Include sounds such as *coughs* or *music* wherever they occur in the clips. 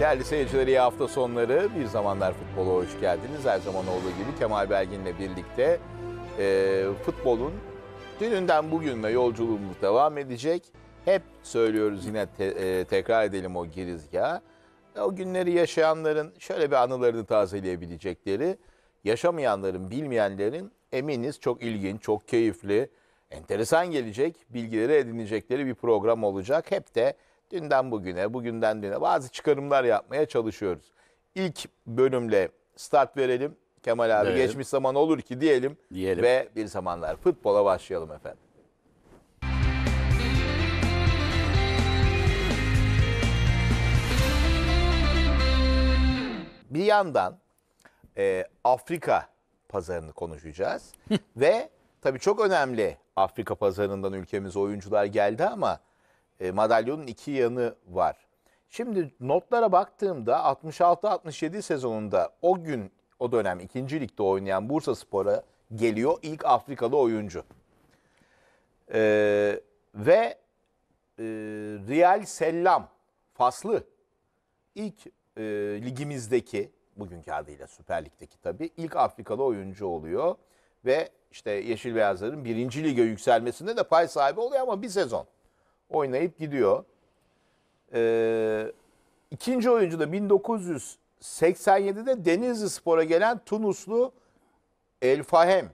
Değerli seyirciler iyi hafta sonları. Bir Zamanlar futbola hoş geldiniz. Her zaman olduğu gibi Kemal Belgin'le birlikte e, futbolun dününden bugünle yolculuğumuz devam edecek. Hep söylüyoruz yine te, e, tekrar edelim o girizgahı. O günleri yaşayanların şöyle bir anılarını tazeleyebilecekleri, yaşamayanların, bilmeyenlerin eminiz çok ilginç, çok keyifli, enteresan gelecek bilgileri edinecekleri bir program olacak. Hep de Dünden bugüne, bugünden düne bazı çıkarımlar yapmaya çalışıyoruz. İlk bölümle start verelim. Kemal abi evet. geçmiş zaman olur ki diyelim, diyelim ve bir zamanlar futbola başlayalım efendim. Bir yandan e, Afrika pazarını konuşacağız ve tabii çok önemli Afrika pazarından ülkemize oyuncular geldi ama e, madalyonun iki yanı var. Şimdi notlara baktığımda 66-67 sezonunda o gün o dönem ikinci ligde oynayan Bursa Spor'a geliyor ilk Afrikalı oyuncu. Ee, ve e, Real Sellam Faslı ilk e, ligimizdeki bugünkü adıyla Süper Lig'deki tabii ilk Afrikalı oyuncu oluyor ve işte Yeşil Beyazların birinci lige yükselmesinde de pay sahibi oluyor ama bir sezon oynayıp gidiyor. Ee, ikinci oyuncu da 1987'de Denizli Spor'a gelen Tunuslu El Fahem.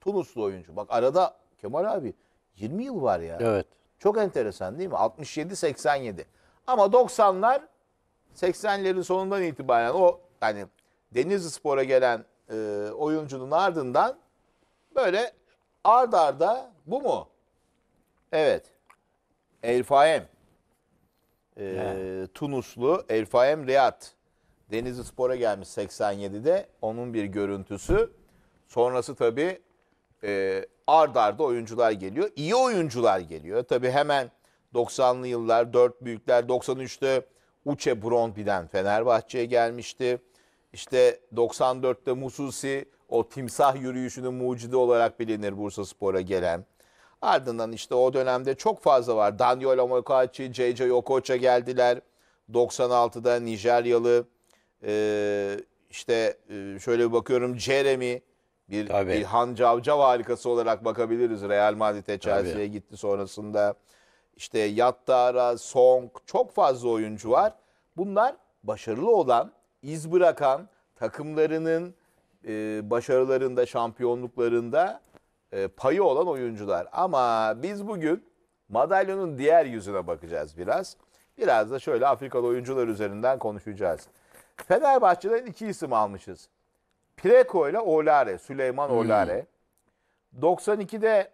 Tunuslu oyuncu. Bak arada Kemal abi 20 yıl var ya. Evet. Çok enteresan değil mi? 67-87. Ama 90'lar 80'lerin sonundan itibaren o yani Denizli Spor'a gelen e, oyuncunun ardından böyle ard arda bu mu? Evet. El Faem. Ee, Tunuslu El Faem Riyad. Denizli Spor'a gelmiş 87'de. Onun bir görüntüsü. Sonrası tabii e, ard arda oyuncular geliyor. İyi oyuncular geliyor. Tabii hemen 90'lı yıllar, 4 büyükler, 93'te Uçe Brondby'den Fenerbahçe'ye gelmişti. İşte 94'te Mususi o timsah yürüyüşünün mucidi olarak bilinir Bursa Spor'a gelen. Ardından işte o dönemde çok fazla var. Daniel Amokachi, J.J. Okocha geldiler. 96'da Nijeryalı. Ee, işte e, şöyle bir bakıyorum Jeremy. Bir, bir Han Cavcav harikası olarak bakabiliriz. Real Madrid'e Chelsea'ye gitti sonrasında. İşte Yattara, Song çok fazla oyuncu var. Bunlar başarılı olan, iz bırakan takımlarının e, başarılarında, şampiyonluklarında e, payı olan oyuncular. Ama biz bugün madalyonun diğer yüzüne bakacağız biraz. Biraz da şöyle Afrikalı oyuncular üzerinden konuşacağız. Fenerbahçe'den iki isim almışız. Preko ile Olare, Süleyman hmm. 92'de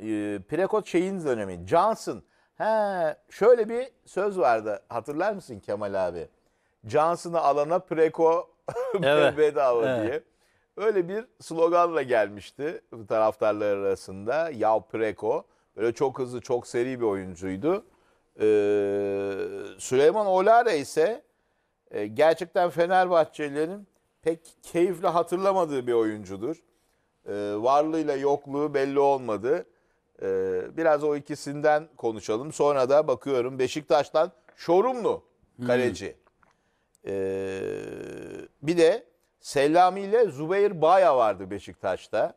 e, Preko şeyin dönemi, Johnson. He, şöyle bir söz vardı. Hatırlar mısın Kemal abi? Johnson'ı alana Preko *laughs* evet. bedava evet. diye. Öyle bir sloganla gelmişti taraftarlar arasında. Yao Preko. Böyle çok hızlı, çok seri bir oyuncuydu. Ee, Süleyman Olare ise e, gerçekten Fenerbahçelilerin pek keyifle hatırlamadığı bir oyuncudur. Ee, varlığıyla yokluğu belli olmadı. Ee, biraz o ikisinden konuşalım. Sonra da bakıyorum Beşiktaş'tan Şorumlu kaleci. Hmm. Ee, bir de Sellami ile Zubeyr Baya vardı Beşiktaş'ta.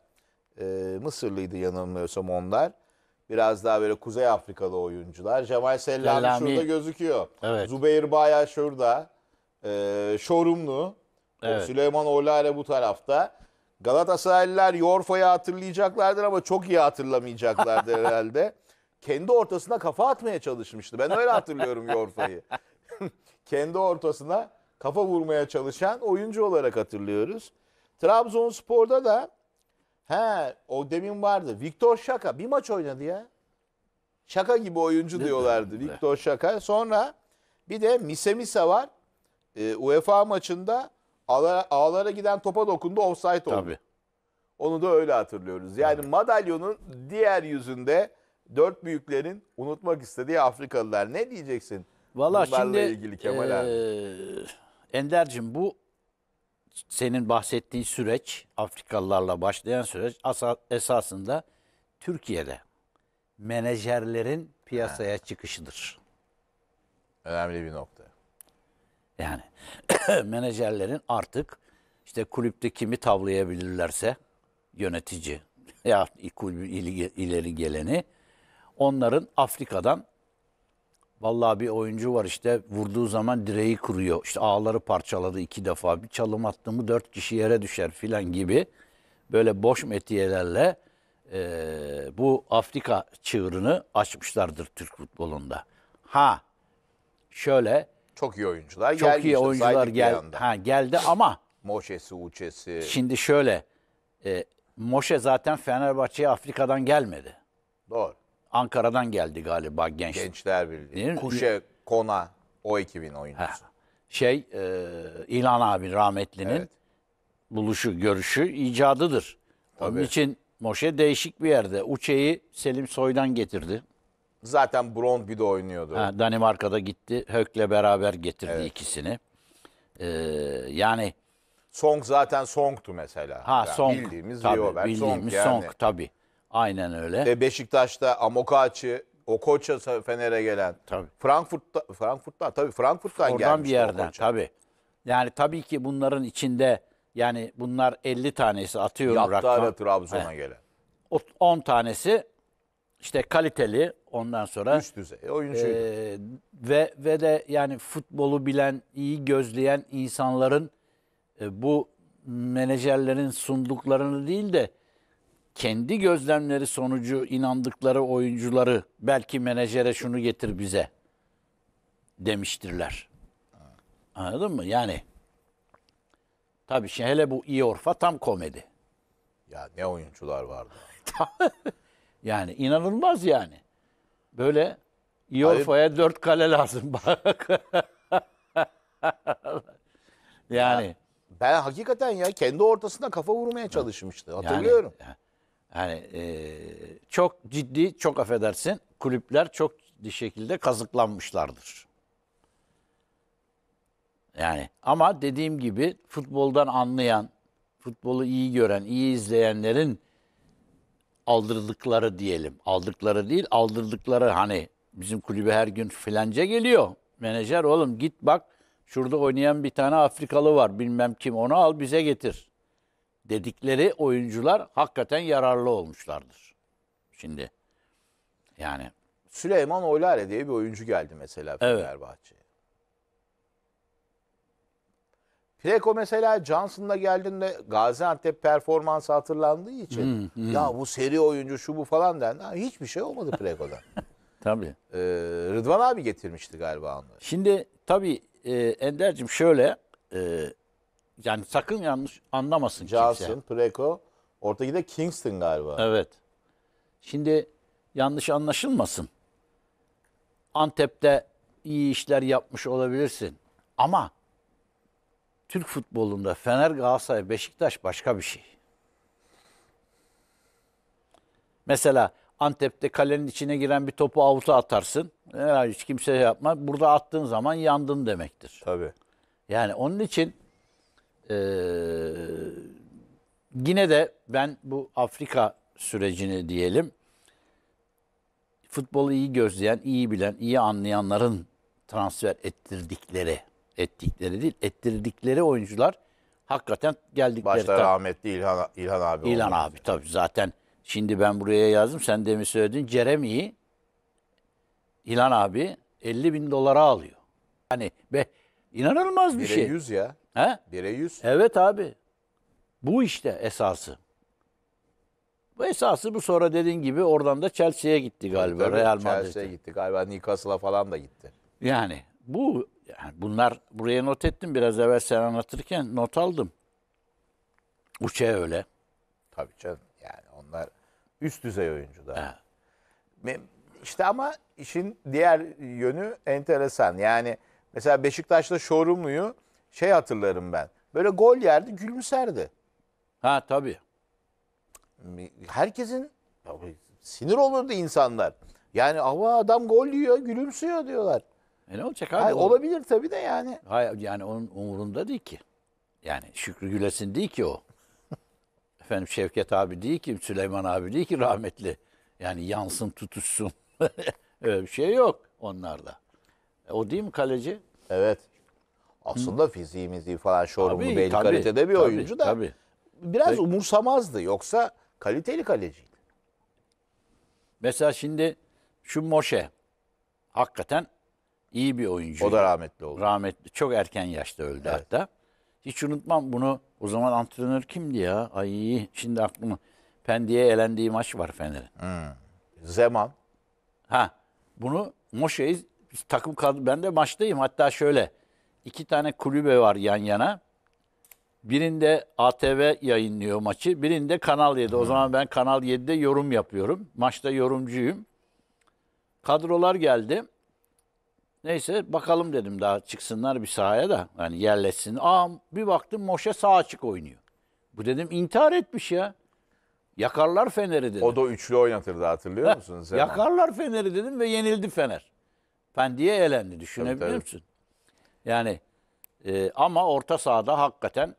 E, Mısırlıydı yanılmıyorsam onlar. Biraz daha böyle Kuzey Afrikalı oyuncular. Cemal Selami Sellami. şurada gözüküyor. Evet. Zubeyir Baya şurada. E, Şorumlu. Evet. Süleyman Olale bu tarafta. Galatasaraylılar Yorfa'yı hatırlayacaklardır ama çok iyi hatırlamayacaklardır *laughs* herhalde. Kendi ortasına kafa atmaya çalışmıştı. Ben öyle hatırlıyorum Yorfa'yı. *laughs* Kendi ortasına kafa vurmaya çalışan oyuncu olarak hatırlıyoruz. Trabzonspor'da da he o demin vardı. Viktor Şaka bir maç oynadı ya. Şaka gibi oyuncu Değil diyorlardı mi? Viktor Şaka. Sonra bir de Mise Misa var. E, UEFA maçında ağlara, ağlara giden topa dokundu offside oldu. Tabii. Onu da öyle hatırlıyoruz. Yani evet. madalyonun diğer yüzünde dört büyüklerin unutmak istediği Afrikalılar. Ne diyeceksin? Valla şimdi ilgili Kemal e, abi. Ender'cim bu senin bahsettiğin süreç, Afrikalılarla başlayan süreç esasında Türkiye'de menajerlerin piyasaya çıkışıdır. Önemli bir nokta. Yani *clears throat* menajerlerin artık işte kulüpte kimi tavlayabilirlerse yönetici *laughs* ya kulübün ileri geleni onların Afrika'dan Vallahi bir oyuncu var işte vurduğu zaman direği kuruyor. İşte ağları parçaladı iki defa. Bir çalım attı mı dört kişi yere düşer filan gibi. Böyle boş metiyelerle e, bu Afrika çığırını açmışlardır Türk futbolunda. Ha şöyle. Çok iyi oyuncular çok geldi. iyi oyuncular gel, ha, geldi ama. Moşesi, Uçesi. Şimdi şöyle. E, Moşe zaten Fenerbahçe'ye Afrika'dan gelmedi. Doğru. Ankara'dan geldi galiba genç. Gençler Birliği. Kuşe, Kona o ekibin oyuncusu. Ha. Şey e, İlhan abi rahmetlinin evet. buluşu, görüşü icadıdır. Tabii. Onun için Moşe değişik bir yerde. Uçe'yi Selim Soy'dan getirdi. Zaten bir de oynuyordu. Ha, Danimarka'da gitti. Hök'le beraber getirdi evet. ikisini. Ee, yani Song zaten Song'tu mesela. Ha yani Song. Bildiğimiz tabii, Rio Bildiğimiz Song, yani. Song tabii. Aynen öyle. E, Beşiktaş'ta Amokaçı, Okoça Fener'e gelen. Tabii. Frankfurt'ta, Frankfurt'tan tabii Frankfurt'tan gelmiş. Oradan bir yerden Okoça. tabii. Yani tabii ki bunların içinde yani bunlar 50 tanesi atıyorum Yattı rakam. Yattı Trabzon'a gelen. 10 tanesi işte kaliteli ondan sonra üst düzey e, oyuncuydu. E, ve ve de yani futbolu bilen, iyi gözleyen insanların e, bu menajerlerin sunduklarını değil de kendi gözlemleri sonucu inandıkları oyuncuları belki menajere şunu getir bize demiştirler. Anladın mı? Yani tabii şimdi şey, hele bu Iorfa tam komedi. Ya ne oyuncular vardı. *laughs* yani inanılmaz yani. Böyle Iorfa'ya dört kale lazım. *laughs* bak yani. Ben hakikaten ya kendi ortasına kafa vurmaya çalışmıştı. Hatırlıyorum. Yani, yani e, çok ciddi, çok affedersin, kulüpler çok ciddi şekilde kazıklanmışlardır. Yani ama dediğim gibi futboldan anlayan, futbolu iyi gören, iyi izleyenlerin aldırdıkları diyelim. aldıkları değil, aldırdıkları hani bizim kulübe her gün filanca geliyor. Menajer oğlum git bak şurada oynayan bir tane Afrikalı var bilmem kim onu al bize getir dedikleri oyuncular hakikaten yararlı olmuşlardır. Şimdi yani. Süleyman Oylare diye bir oyuncu geldi mesela evet. Fenerbahçe'ye. Preko mesela Johnson'la geldiğinde Gaziantep performansı hatırlandığı için hmm, hmm. ya bu seri oyuncu şu bu falan dendi. Ha, hiçbir şey olmadı Preko'dan. *laughs* tabii. Ee, Rıdvan abi getirmişti galiba onları. Şimdi tabii e, Ender'cim şöyle e, yani sakın yanlış anlamasın Johnson, kimse. Preco, ortaki de Kingston galiba. Evet. Şimdi yanlış anlaşılmasın. Antep'te iyi işler yapmış olabilirsin. Ama Türk futbolunda Fener, Galatasaray, Beşiktaş başka bir şey. Mesela Antep'te kalenin içine giren bir topu avuta atarsın. Herhalde hiç kimse şey yapma. Burada attığın zaman yandın demektir. Tabii. Yani onun için ee, yine de ben bu Afrika sürecini diyelim futbolu iyi gözleyen, iyi bilen, iyi anlayanların transfer ettirdikleri, ettikleri değil, ettirdikleri oyuncular hakikaten geldikleri. Başta rahmetli İlhan, İlhan abi. İlhan abi yani. tabii zaten şimdi ben buraya yazdım. Sen demin söyledin Jeremy'yi İlhan abi 50 bin dolara alıyor. Hani be inanılmaz bir, bir şey. 100 ya. He? 1'e 100. Evet abi. Bu işte esası. Bu esası bu sonra dediğin gibi oradan da Chelsea'ye gitti galiba. Tabii, Real Madrid'e gitti galiba. Newcastle'a falan da gitti. Yani bu yani bunlar buraya not ettim biraz evvel sen anlatırken not aldım. Uçe öyle. Tabii canım yani onlar üst düzey oyuncular. Evet. İşte ama işin diğer yönü enteresan. Yani mesela Beşiktaş'ta Şorumlu'yu şey hatırlarım ben. Böyle gol yerdi gülümserdi. Ha tabii. Herkesin tabii, sinir olurdu insanlar. Yani ama adam gol yiyor gülümsüyor diyorlar. E ne olacak abi? Hayır, olabilir tabii de yani. Hayır yani onun umurunda değil ki. Yani Şükrü Gülesin değil ki o. *laughs* Efendim Şevket abi değil ki, Süleyman abi değil ki rahmetli. Yani yansın tutuşsun. *laughs* Öyle bir şey yok onlarda. E, o değil mi kaleci? Evet. Aslında fiziğimizi falan şorumu Tabii, belli tabii, kalitede bir tabii, oyuncu da tabii. biraz Peki. umursamazdı. Yoksa kaliteli kaleciydi. Mesela şimdi şu Moşe hakikaten iyi bir oyuncu. O da rahmetli oldu. Rahmetli. Çok erken yaşta öldü Evet. hatta. Hiç unutmam bunu. O zaman antrenör kimdi ya? Ay şimdi aklıma. Pendik'e elendiği maç var Fener'in. Hmm. Zeman. Ha bunu Moşe'yi takım kadro ben de maçtayım hatta şöyle iki tane kulübe var yan yana. Birinde ATV yayınlıyor maçı, birinde Kanal 7. O hmm. zaman ben Kanal 7'de yorum yapıyorum. Maçta yorumcuyum. Kadrolar geldi. Neyse bakalım dedim daha çıksınlar bir sahaya da. Yani yerleşsin. Aa bir baktım Moşe sağ açık oynuyor. Bu dedim intihar etmiş ya. Yakarlar Fener'i dedim. O da üçlü oynatırdı hatırlıyor musunuz? Yakarlar Fener'i dedim ve yenildi Fener. Fendiye elendi düşünebiliyor musun? Yani e, ama orta sahada hakikaten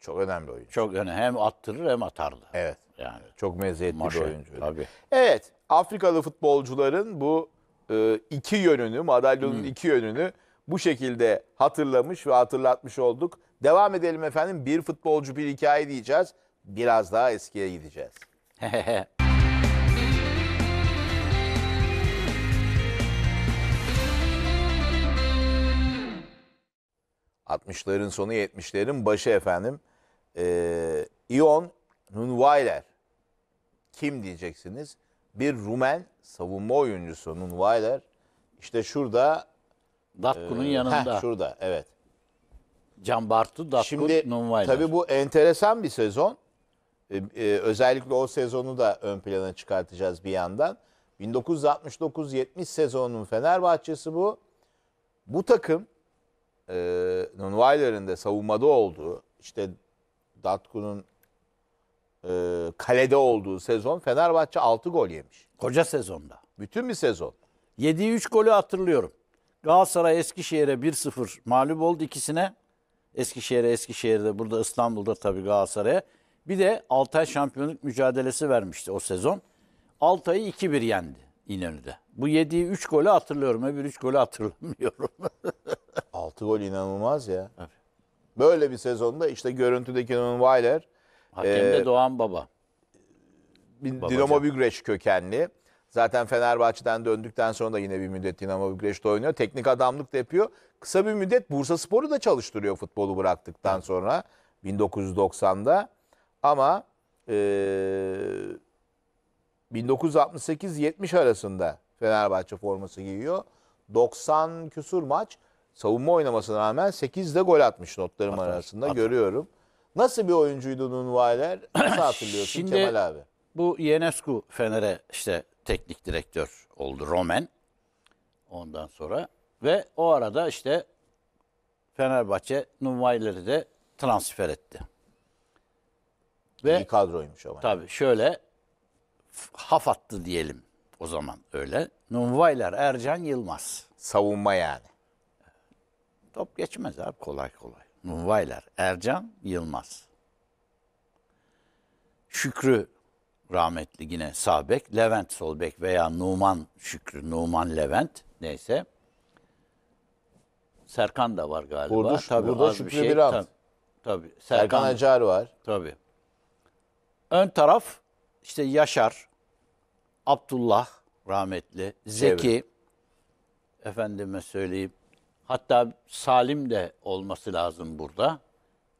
Çok önemli oyuncu. çok önemli. Hem attırır hem atardı. Evet. Yani. Çok meziyetli bir oyuncu. Tabii. Evet, Afrikalı futbolcuların bu e, iki yönünü, madalyonun hmm. iki yönünü bu şekilde hatırlamış ve hatırlatmış olduk. Devam edelim efendim. Bir futbolcu bir hikaye diyeceğiz. Biraz daha eskiye gideceğiz. *laughs* 60'ların sonu 70'lerin başı efendim. E, Ion Nunweiler. Kim diyeceksiniz? Bir Rumen savunma oyuncusu Nunweiler. İşte şurada. Dakku'nun e, ee, yanında. Heh, şurada evet. Can Bartu, Dakku, Şimdi Nunweiler. tabii bu enteresan bir sezon. E, e, özellikle o sezonu da ön plana çıkartacağız bir yandan. 1969-70 sezonunun Fenerbahçesi bu. Bu takım e, Nunweiler'in de savunmada olduğu, işte Datkun'un e, kalede olduğu sezon Fenerbahçe 6 gol yemiş. Koca sezonda. Bütün bir sezon. Yediği 3 golü hatırlıyorum. Galatasaray Eskişehir'e 1-0 mağlup oldu ikisine. Eskişehir'e Eskişehir'de burada İstanbul'da tabii Galatasaray'a. Bir de Altay şampiyonluk mücadelesi vermişti o sezon. Altay'ı 2-1 yendi. İnönü'de. Bu yediği 3 golü hatırlıyorum. Öbür 3 golü hatırlamıyorum. 6 *laughs* gol inanılmaz ya. Böyle bir sezonda işte görüntüdeki Kenan Weiler. Hakemde e, Doğan Baba. Babacan. Dinamo Bükreş kökenli. Zaten Fenerbahçe'den döndükten sonra da yine bir müddet Dinamo Bükreş'te oynuyor. Teknik adamlık da yapıyor. Kısa bir müddet Bursa Spor'u da çalıştırıyor futbolu bıraktıktan sonra 1990'da. Ama e, 1968-70 arasında Fenerbahçe forması giyiyor. 90 küsur maç savunma oynamasına rağmen 8'de gol atmış notlarım atmış, arasında atmış. görüyorum. Nasıl bir oyuncuydu Nunvayler? *clears throat* Nasıl hatırlıyorsun Şimdi, Kemal abi? Bu Ionescu Fener'e işte teknik direktör oldu Roman. ondan sonra. Ve o arada işte Fenerbahçe Nunvayler'i de transfer etti. Ve, İyi kadroymuş ama. Tabii şöyle haf attı diyelim o zaman öyle. Numvaylar Ercan Yılmaz. Savunma yani. Top geçmez abi kolay kolay. Numvaylar Ercan Yılmaz. Şükrü rahmetli yine Sabek, Levent Solbek veya Numan Şükrü, Numan Levent neyse. Serkan da var galiba. Burada, tabii burada Şükrü bir şey. Biraz. tabii. Serkan, Serkan Acar var. Tabii. Ön taraf işte Yaşar, Abdullah rahmetli, Zeki, evet. efendime söyleyeyim. Hatta Salim de olması lazım burada.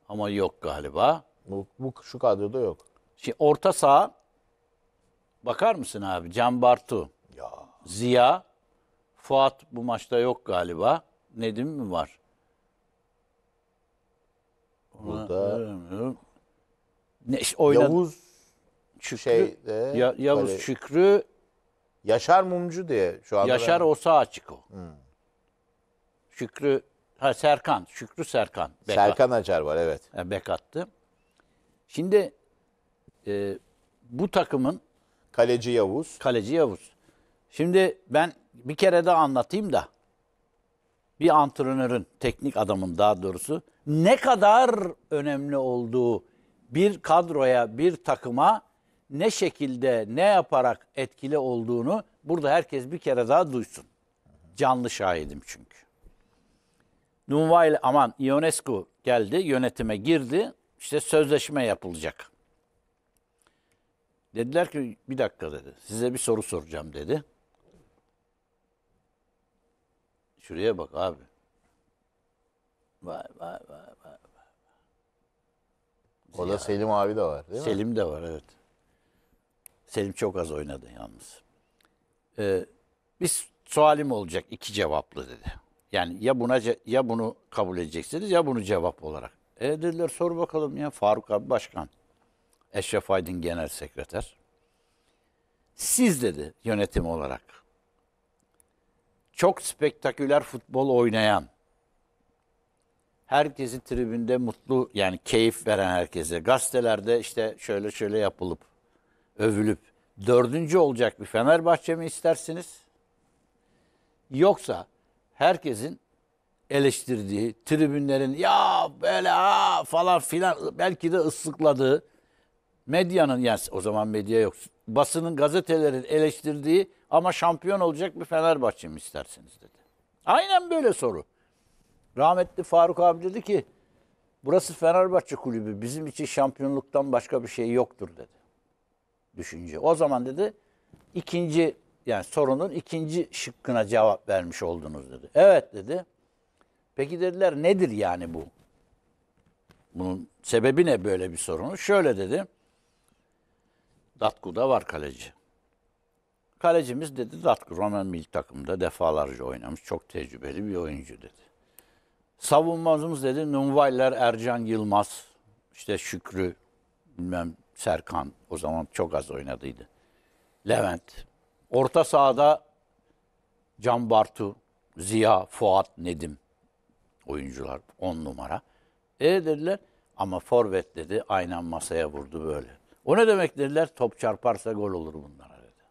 Ama yok galiba. Bu, bu şu kadroda yok. Şimdi orta saha bakar mısın abi? Can Bartu, ya. Ziya, Fuat bu maçta yok galiba. Nedim mi var? Burada ne, işte oynadı. Yavuz Şükrü, şeyde, ya, Yavuz böyle, Şükrü Yaşar Mumcu diye şu anda. Yaşar ben... Osa açık o. Hmm. Şükrü ha Serkan, Şükrü Serkan. Bek Serkan attı. Acar var evet. Bek attı. Şimdi e, bu takımın kaleci Yavuz. Kaleci Yavuz. Şimdi ben bir kere de anlatayım da bir antrenörün, teknik adamın daha doğrusu ne kadar önemli olduğu bir kadroya, bir takıma ne şekilde ne yaparak etkili olduğunu burada herkes bir kere daha duysun. Canlı şahidim çünkü. Numvail aman Ionescu geldi yönetime girdi işte sözleşme yapılacak. Dediler ki bir dakika dedi size bir soru soracağım dedi. Şuraya bak abi. Vay vay vay vay. O da Selim abi de var değil mi? Selim de var evet. Selim çok az oynadı yalnız. Ee, biz sualim olacak iki cevaplı dedi. Yani ya buna ya bunu kabul edeceksiniz ya bunu cevap olarak. E dediler sor bakalım ya Faruk abi başkan. Eşref Aydın genel sekreter. Siz dedi yönetim olarak çok spektaküler futbol oynayan herkesi tribünde mutlu yani keyif veren herkese gazetelerde işte şöyle şöyle yapılıp övülüp dördüncü olacak bir Fenerbahçe mi istersiniz? Yoksa herkesin eleştirdiği, tribünlerin ya böyle ha falan filan belki de ıslıkladığı medyanın yani o zaman medya yok. Basının, gazetelerin eleştirdiği ama şampiyon olacak bir Fenerbahçe mi istersiniz dedi. Aynen böyle soru. Rahmetli Faruk abi dedi ki burası Fenerbahçe kulübü bizim için şampiyonluktan başka bir şey yoktur dedi düşünce. O zaman dedi ikinci yani sorunun ikinci şıkkına cevap vermiş oldunuz dedi. Evet dedi. Peki dediler nedir yani bu? Bunun sebebi ne böyle bir sorunu? Şöyle dedi. Datku'da var kaleci. Kalecimiz dedi Datku Roman milli takımında defalarca oynamış. Çok tecrübeli bir oyuncu dedi. Savunmamız dedi Numvaylar Ercan Yılmaz, işte Şükrü bilmem Serkan o zaman çok az oynadıydı. Levent. Orta sahada Can Bartu, Ziya, Fuat, Nedim oyuncular on numara. E dediler ama forvet dedi aynen masaya vurdu böyle. O ne demek dediler top çarparsa gol olur bunlara dedi.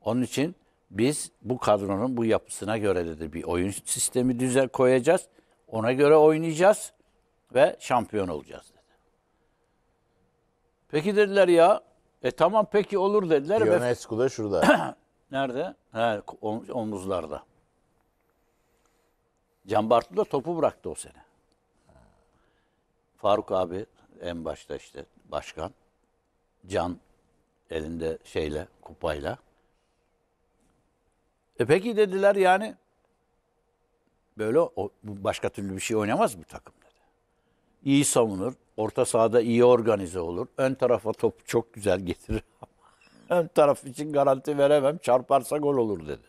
Onun için biz bu kadronun bu yapısına göre dedi bir oyun sistemi düzen koyacağız. Ona göre oynayacağız ve şampiyon olacağız dedi. Peki dediler ya. E tamam peki olur dediler. Ionescu da şurada. *clears throat* Nerede? He, omuzlarda. Can Bartu da topu bıraktı o sene. Faruk abi en başta işte başkan. Can elinde şeyle, kupayla. E peki dediler yani böyle o, başka türlü bir şey oynamaz bu takım dedi. İyi savunur, Orta sahada iyi organize olur. Ön tarafa top çok güzel getirir. *laughs* Ön taraf için garanti veremem. Çarparsa gol olur dedi.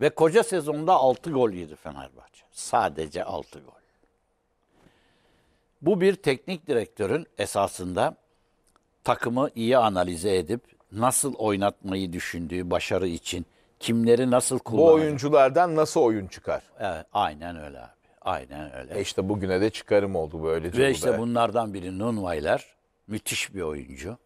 Ve koca sezonda 6 gol yedi Fenerbahçe. Sadece 6 gol. Bu bir teknik direktörün esasında takımı iyi analize edip nasıl oynatmayı düşündüğü başarı için kimleri nasıl kullanır. Bu oyunculardan nasıl oyun çıkar? Evet, aynen öyle abi. Aynen öyle. E işte bugüne de çıkarım oldu böyle. Ve işte bu bunlardan biri Nunvaylar. Müthiş bir oyuncu.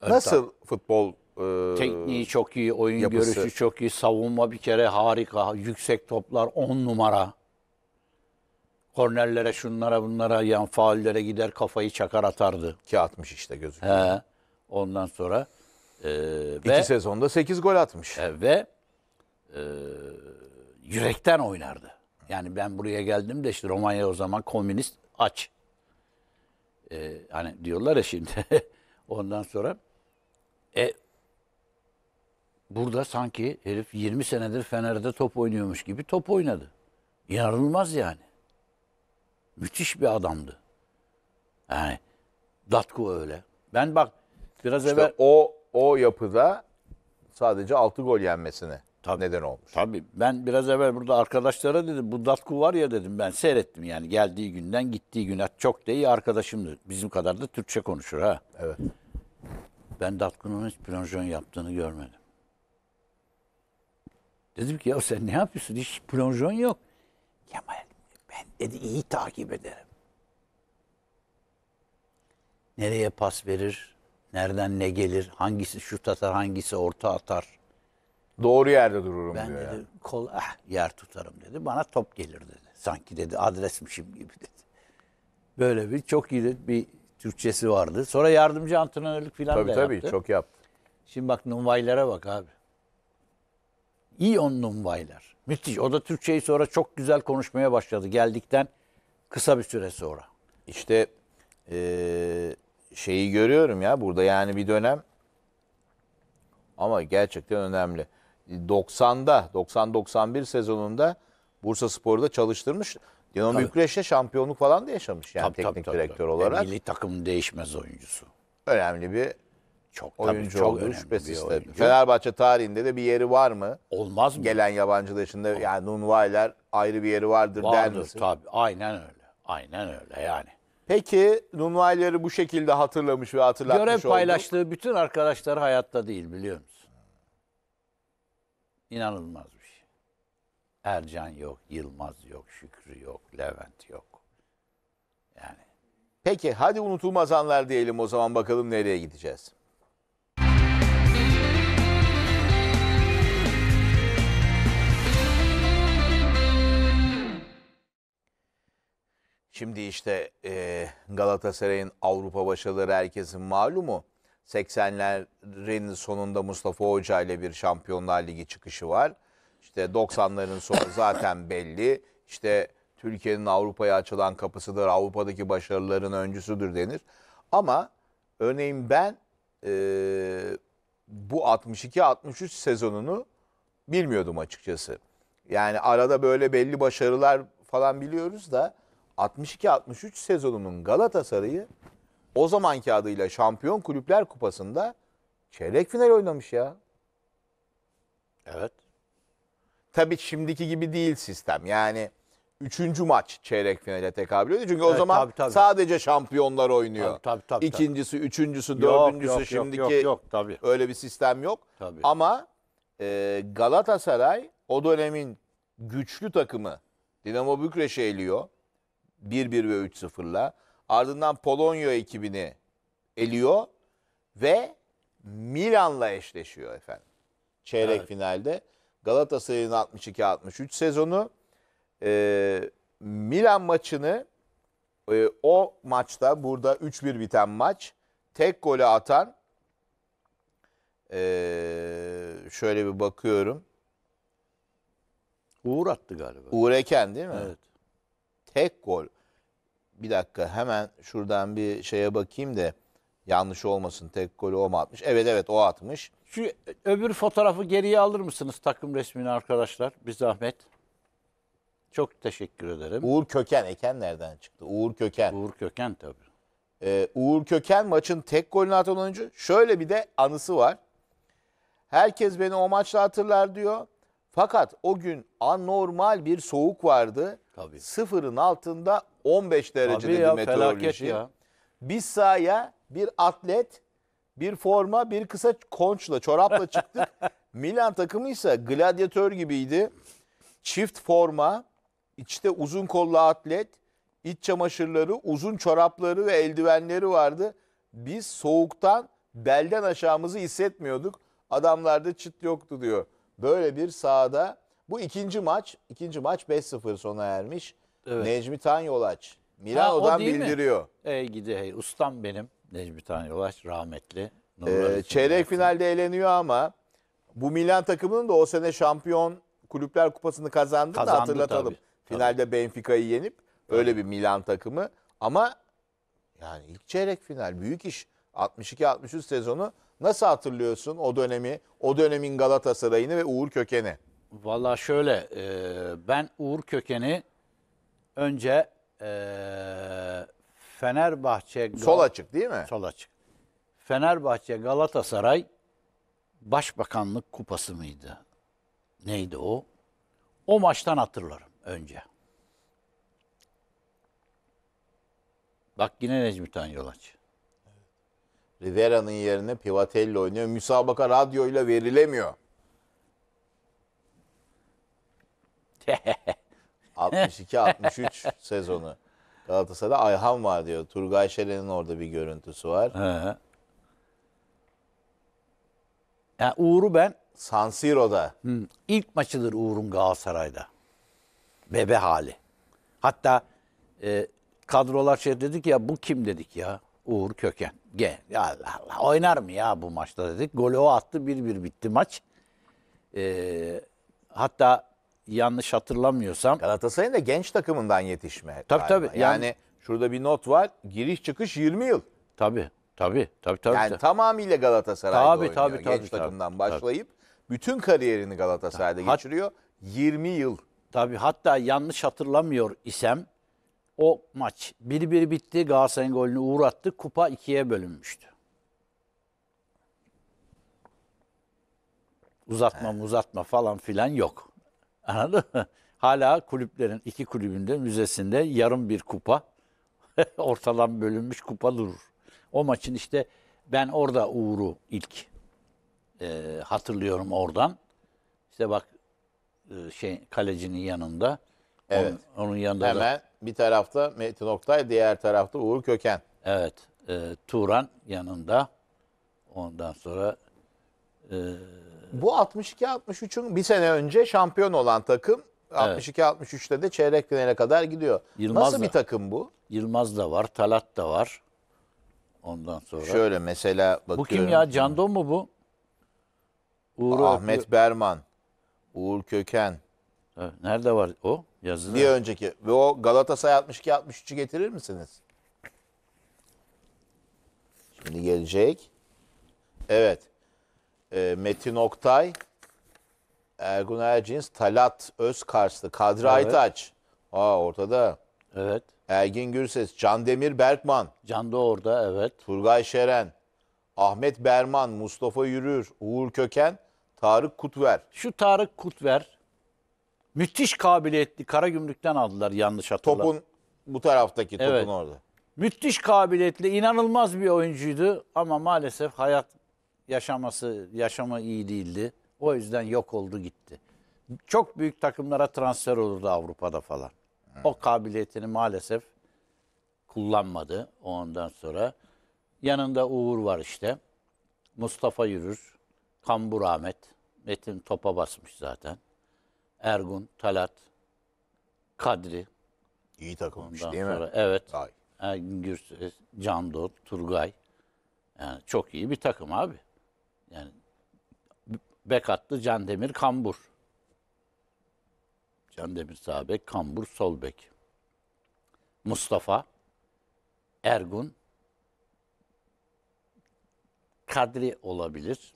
Ön Nasıl futbol e, tekniği çok iyi, oyun yapısı. görüşü çok iyi, savunma bir kere harika, yüksek toplar on numara. Kornerlere, şunlara, bunlara, yan faallere gider kafayı çakar atardı. Ki atmış işte gözüküyor. He. Ondan sonra e, iki ve, sezonda sekiz gol atmış. E, ve e, yürekten oynardı. Yani ben buraya geldim de işte Romanya o zaman komünist aç. Ee, hani diyorlar ya şimdi. *laughs* Ondan sonra e, burada sanki herif 20 senedir Fener'de top oynuyormuş gibi top oynadı. İnanılmaz yani. Müthiş bir adamdı. Yani Datko öyle. Ben bak biraz işte evvel... O, o yapıda sadece 6 gol yenmesine Tabii. neden olmuş. Tabii ben biraz evvel burada arkadaşlara dedim bu Datku var ya dedim ben seyrettim yani geldiği günden gittiği güne çok da iyi arkadaşımdı. Bizim kadar da Türkçe konuşur ha. Evet. Ben Datku'nun hiç plonjon yaptığını görmedim. Dedim ki ya sen ne yapıyorsun hiç plonjon yok. Kemal ben dedi iyi takip ederim. Nereye pas verir, nereden ne gelir, hangisi şut atar, hangisi orta atar Doğru yerde dururum ben diyor. Ben dedi yani. kol ah yer tutarım dedi. Bana top gelir dedi. Sanki dedi adresmişim gibi dedi. Böyle bir çok iyi bir Türkçesi vardı. Sonra yardımcı antrenörlük falan tabii, da tabii, yaptı. Tabii çok yaptı. Şimdi bak Numvaylara bak abi. İyi on Numvaylar. Müthiş. O da Türkçeyi sonra çok güzel konuşmaya başladı. Geldikten kısa bir süre sonra. İşte ee, şeyi görüyorum ya burada yani bir dönem ama gerçekten önemli. 90'da 90-91 sezonunda Bursa Spor'u da çalıştırmış. Dinamo Bükreş'te şampiyonluk falan da yaşamış yani tabii, teknik tabii, direktör tabii. olarak. milli takım değişmez oyuncusu. Önemli bir çok oyuncu tabii, çok şüphesiz bir Oyuncu. Fenerbahçe tarihinde de bir yeri var mı? Olmaz mı? Gelen yabancı dışında yani Nunvayler ayrı bir yeri vardır, vardır der misin? tabii. Aynen öyle. Aynen öyle yani. Peki Nunvayler'i bu şekilde hatırlamış ve hatırlatmış Görev olduk. paylaştığı bütün arkadaşları hayatta değil biliyor musun? İnanılmaz bir şey. Ercan yok, Yılmaz yok, Şükrü yok, Levent yok. Yani. Peki hadi unutulmaz anlar diyelim o zaman bakalım nereye gideceğiz. Şimdi işte e, Galatasaray'ın Avrupa başarıları herkesin malumu. 80'lerin sonunda Mustafa Hoca ile bir Şampiyonlar Ligi çıkışı var. İşte 90'ların sonu zaten belli. İşte Türkiye'nin Avrupa'ya açılan kapısıdır, Avrupa'daki başarıların öncüsüdür denir. Ama örneğin ben e, bu 62-63 sezonunu bilmiyordum açıkçası. Yani arada böyle belli başarılar falan biliyoruz da 62-63 sezonunun Galatasaray'ı o zamanki adıyla Şampiyon Kulüpler Kupası'nda çeyrek final oynamış ya. Evet. Tabii şimdiki gibi değil sistem. Yani üçüncü maç çeyrek finale tekabül ediyor. Çünkü o zaman tabii, tabii. sadece şampiyonlar oynuyor. Tabii, tabii, tabii, İkincisi, üçüncüsü, dördüncüsü yok, yok, şimdiki yok, yok, tabii. öyle bir sistem yok. Tabii. Ama e, Galatasaray o dönemin güçlü takımı Dinamo Bükreş'i eliyor. 1-1 ve 3-0'la. Ardından Polonya ekibini eliyor ve Milan'la eşleşiyor efendim. Çeyrek evet. finalde Galatasaray'ın 62-63 sezonu e, Milan maçını e, o maçta burada 3-1 biten maç tek golü atan e, şöyle bir bakıyorum. Uğur attı galiba. Uğur Eken değil mi? Evet. Tek gol bir dakika hemen şuradan bir şeye bakayım da yanlış olmasın tek golü o mu atmış? Evet evet o atmış. Şu öbür fotoğrafı geriye alır mısınız takım resmini arkadaşlar? Bir zahmet. Çok teşekkür ederim. Uğur Köken, Eken nereden çıktı? Uğur Köken. Uğur Köken tabii. Ee, Uğur Köken maçın tek golünü atan oyuncu. Şöyle bir de anısı var. Herkes beni o maçla hatırlar diyor. Fakat o gün anormal bir soğuk vardı. Tabii. Sıfırın altında 15 derecede Tabii ya, meteoroloji. ya. Biz sahaya bir atlet, bir forma, bir kısa konçla, çorapla çıktık. *laughs* Milan takımı ise gladyatör gibiydi. Çift forma, içte uzun kollu atlet, iç çamaşırları, uzun çorapları ve eldivenleri vardı. Biz soğuktan belden aşağımızı hissetmiyorduk. Adamlarda çıt yoktu diyor. Böyle bir sahada bu ikinci maç, ikinci maç 5-0 sona ermiş. Evet. Necmi Tan Yolaç. Milano'dan ha, bildiriyor. Mi? E, gidi hey. Ustam benim. Necmi Tan Yolaç rahmetli. Ee, çeyrek finalde eleniyor ama bu Milan takımının da o sene şampiyon kulüpler kupasını kazandı, kazandı da hatırlatalım. Tabii, Finalde Benfica'yı yenip öyle bir Milan takımı ama yani ilk çeyrek final büyük iş. 62-63 sezonu nasıl hatırlıyorsun o dönemi, o dönemin Galatasaray'ını ve Uğur Köken'i? Valla şöyle e, ben Uğur Köken'i Önce e, Fenerbahçe... Sol açık değil mi? Sol açık. Fenerbahçe Galatasaray Başbakanlık Kupası mıydı? Neydi o? O maçtan hatırlarım önce. Bak yine Necmi Tan Yolaç. Rivera'nın yerine Pivatelli oynuyor. Müsabaka radyoyla verilemiyor. *laughs* 62-63 *laughs* sezonu. Galatasaray'da Ayhan var diyor. Turgay Şelen'in orada bir görüntüsü var. Ya Yani Uğur'u ben San Siro'da. hı, ilk maçıdır Uğur'un Galatasaray'da. Bebe hali. Hatta e, kadrolar şey dedik ya bu kim dedik ya. Uğur Köken. G. Ya Allah Allah oynar mı ya bu maçta dedik. Golü o attı bir bir bitti maç. E, hatta yanlış hatırlamıyorsam. Galatasaray'ın da genç takımından yetişme. Tabii galiba. tabii. Yani, yani şurada bir not var. Giriş çıkış 20 yıl. Tabii tabii tabii. tabii yani tabii. tamamıyla Galatasaray'da tabii, oynuyor. Tabii, tabii, genç tabii, takımdan tabii, başlayıp tabii. bütün kariyerini Galatasaray'da Hat, geçiriyor. 20 yıl. Tabii hatta yanlış hatırlamıyor isem o maç 1-1 bitti. Galatasaray'ın golünü uğrattı. Kupa ikiye bölünmüştü. Uzatma He. uzatma falan filan yok. Anladın mı? Hala kulüplerin iki kulübünde müzesinde yarım bir kupa *laughs* ortadan bölünmüş kupa durur. O maçın işte ben orada Uğur'u ilk e, hatırlıyorum oradan. İşte bak e, şey kalecinin yanında. Evet. Onun, onun yanında Hemen da, bir tarafta Metin Oktay, diğer tarafta Uğur Köken. Evet. E, Turan yanında. Ondan sonra e, bu 62-63'ün bir sene önce şampiyon olan takım 62-63'te de çeyrek finale kadar gidiyor. Yılmaz Nasıl da- bir takım bu? Yılmaz da var, Talat da var. Ondan sonra. Şöyle mesela bakıyorum. bu kim ya? Cando mu bu? Uğur Ahmet Ahmet. Berman, Uğur Köken. Nerede var o? Yazılı. Bir önceki. Ve o Galatasaray 62-63'ü getirir misiniz? Şimdi gelecek. Evet. Ee, Metin Oktay, Ergun Ercins, Talat Özkarslı, Kadri evet. Aytaç. Aa ortada. Evet. Ergin Gürses, Can Demir Berkman. Can da orada evet. Turgay Şeren, Ahmet Berman, Mustafa Yürür, Uğur Köken, Tarık Kutver. Şu Tarık Kutver müthiş kabiliyetli Gümrük'ten aldılar yanlış hatırlamıyorum. Topun bu taraftaki topun evet. orada. Müthiş kabiliyetli, inanılmaz bir oyuncuydu ama maalesef hayat yaşaması, yaşamı iyi değildi. O yüzden yok oldu gitti. Çok büyük takımlara transfer olurdu Avrupa'da falan. O kabiliyetini maalesef kullanmadı ondan sonra. Yanında Uğur var işte. Mustafa Yürür, Kambur Ahmet, Metin topa basmış zaten. Ergun, Talat, Kadri. İyi takılmış Ondan değil sonra, mi? Evet. Ay. Ergün Gürses, Can Doğut, Turgay. Yani çok iyi bir takım abi. Yani Bekatlı Candemir Kambur. Candemir sağ bek, Kambur sol bek. Mustafa Ergun Kadri olabilir.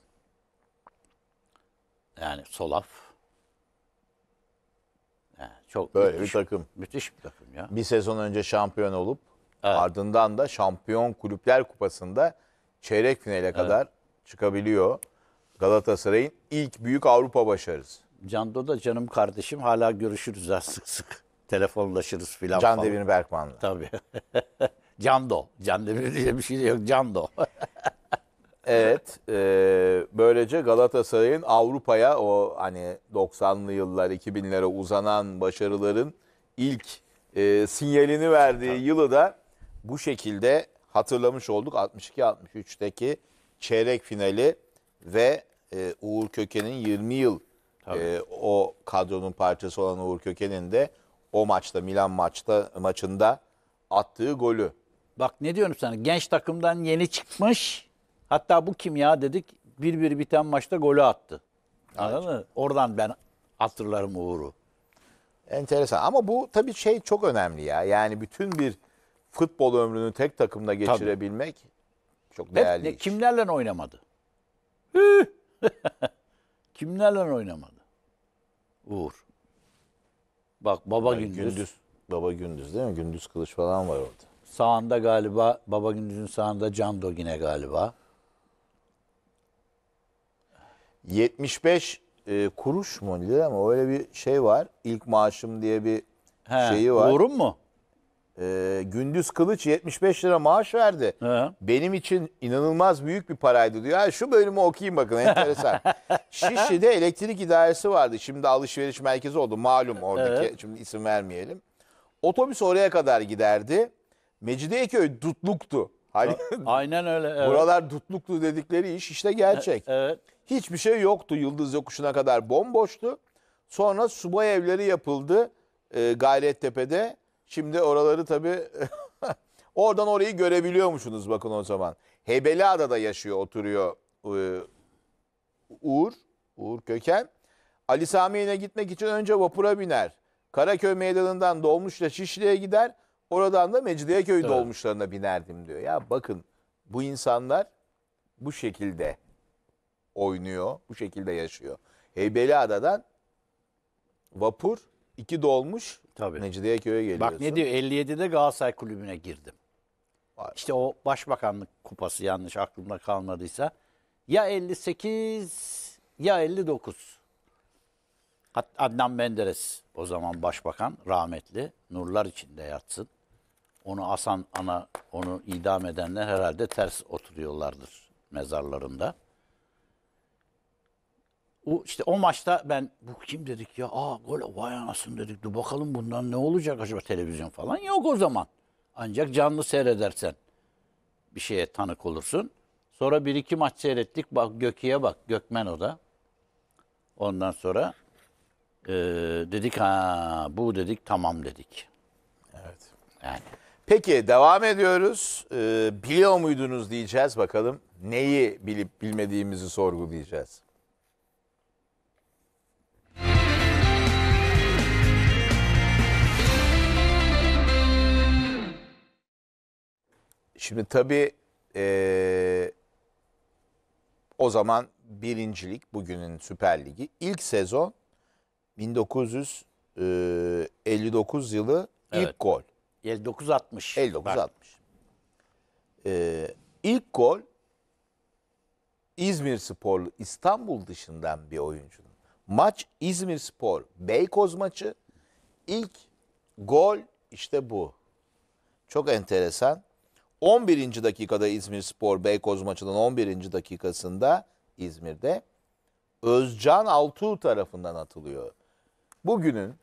Yani Solaf. Yani çok Böyle müthiş, bir takım. Müthiş bir takım ya. Bir sezon önce şampiyon olup evet. ardından da Şampiyon Kulüpler Kupası'nda çeyrek finale evet. kadar çıkabiliyor. Galatasaray'ın ilk büyük Avrupa başarısı. Cando da canım kardeşim hala görüşürüz ha sık sık. Telefonlaşırız filan. Can falan. Demir Berkman'la. Tabii. *laughs* Cando. Can Demir diye bir şey yok. Cando. *laughs* evet. E, böylece Galatasaray'ın Avrupa'ya o hani 90'lı yıllar 2000'lere uzanan başarıların ilk e, sinyalini verdiği yılı da bu şekilde hatırlamış olduk. 62-63'teki çeyrek finali ve e, Uğur Köken'in 20 yıl e, o kadronun parçası olan Uğur Köken'in de o maçta Milan maçta maçında attığı golü. Bak ne diyorum sana genç takımdan yeni çıkmış hatta bu kim ya dedik bir bir biten maçta golü attı. Anladın mı? Oradan ben hatırlarım Uğur'u. Enteresan ama bu tabii şey çok önemli ya. Yani bütün bir futbol ömrünü tek takımda geçirebilmek çok değerli. Hep, ne, kimlerle oynamadı? *laughs* kimlerle oynamadı? Uğur. Bak Baba Gündüz. Gündüz. Baba Gündüz değil mi? Gündüz Kılıç falan var orada. Sağında galiba Baba Gündüz'ün sağında Can Dogine galiba. 75 e, kuruş mu lira mı öyle bir şey var. İlk maaşım diye bir He, şeyi var. Uğur'un mu? e, Gündüz Kılıç 75 lira maaş verdi. He. Benim için inanılmaz büyük bir paraydı diyor. şu bölümü okuyayım bakın enteresan. *laughs* Şişli'de elektrik idaresi vardı. Şimdi alışveriş merkezi oldu malum oradaki. Evet. Şimdi isim vermeyelim. Otobüs oraya kadar giderdi. Mecidiyeköy dutluktu. Hani Aynen öyle. Evet. Buralar dutluktu dedikleri iş işte gerçek. E, evet. Hiçbir şey yoktu Yıldız Yokuşu'na kadar bomboştu. Sonra subay evleri yapıldı e, Gayrettepe'de. Şimdi oraları tabii *laughs* oradan orayı görebiliyormuşsunuz bakın o zaman. Hebeliada'da yaşıyor, oturuyor e, Uğur, Uğur Köken. Ali Sami'ye gitmek için önce vapura biner. Karaköy meydanından dolmuşla Şişli'ye gider. Oradan da Mecidiyeköy evet. dolmuşlarına binerdim diyor. Ya bakın bu insanlar bu şekilde oynuyor, bu şekilde yaşıyor. Heybeliada'dan vapur 2 dolmuş Tabii. köye geliyorsun. Bak ne diyor 57'de Galatasaray Kulübü'ne girdim. Vay İşte o Başbakanlık kupası yanlış aklımda kalmadıysa. Ya 58 ya 59. Hat Adnan Menderes o zaman başbakan rahmetli nurlar içinde yatsın. Onu asan ana onu idam edenler herhalde ters oturuyorlardır mezarlarında. O işte o maçta ben bu kim dedik ya aa gol vay anasın dedik dur bakalım bundan ne olacak acaba televizyon falan yok o zaman. Ancak canlı seyredersen bir şeye tanık olursun. Sonra bir iki maç seyrettik bak Göki'ye bak Gökmen o da. Ondan sonra e, dedik ha bu dedik tamam dedik. Evet. Yani. Peki devam ediyoruz. Ee, biliyor muydunuz diyeceğiz bakalım. Neyi bilip bilmediğimizi sorgulayacağız. Şimdi tabii e, o zaman birincilik bugünün Süper Ligi ilk sezon 1959 yılı ilk Evet. gol. 5960. 60 Ee, ilk gol İzmir Sporlu İstanbul dışından bir oyuncunun. Maç İzmir Spor Beykoz maçı. İlk gol işte bu. Çok enteresan. 11. dakikada İzmir Spor Beykoz maçının 11. dakikasında İzmir'de Özcan Altuğ tarafından atılıyor. Bugünün